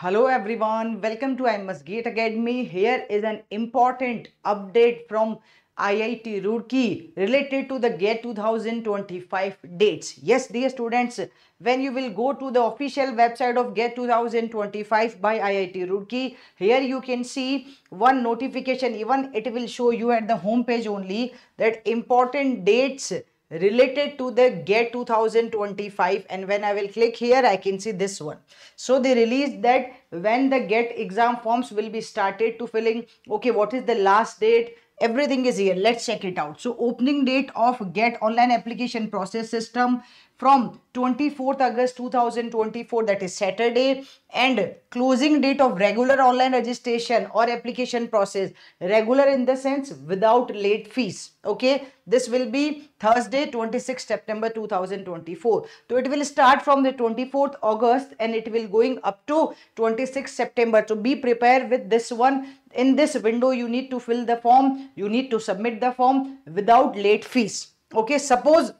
Hello everyone, welcome to IMS Gate Academy. Here is an important update from IIT Roorkee related to the GATE 2025 dates. Yes, dear students, when you will go to the official website of GATE 2025 by IIT Roorkee, here you can see one notification, even it will show you at the home page only that important dates related to the get 2025 and when I will click here I can see this one. So they released that when the get exam forms will be started to filling okay what is the last date everything is here let's check it out so opening date of get online application process system from 24th august 2024 that is saturday and closing date of regular online registration or application process regular in the sense without late fees okay this will be thursday 26 september 2024 so it will start from the 24th august and it will going up to 26 september so be prepared with this one in this window you need to fill the form you need to submit the form without late fees okay suppose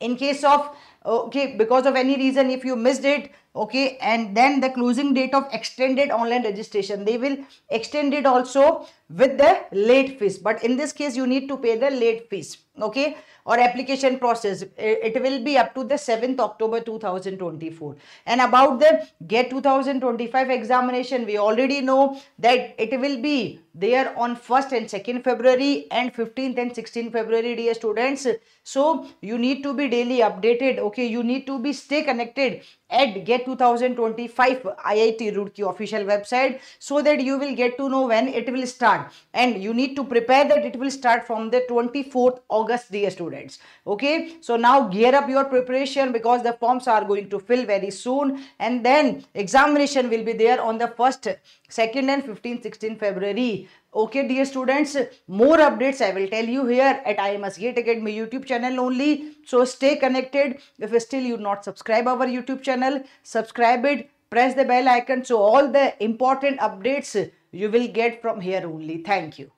in case of okay because of any reason if you missed it okay and then the closing date of extended online registration they will extend it also with the late fees but in this case you need to pay the late fees okay or application process it will be up to the 7th october 2024 and about the get 2025 examination we already know that it will be there on 1st and 2nd february and 15th and 16th february dear students so you need to be daily updated okay okay you need to be stay connected at get 2025 IIT Roorkee official website so that you will get to know when it will start and you need to prepare that it will start from the 24th August dear students okay so now gear up your preparation because the forms are going to fill very soon and then examination will be there on the 1st 2nd and 15th 16th February Okay, dear students, more updates I will tell you here at IMS Gate Academy YouTube channel only. So stay connected. If still you not subscribe our YouTube channel, subscribe it, press the bell icon. So all the important updates you will get from here only. Thank you.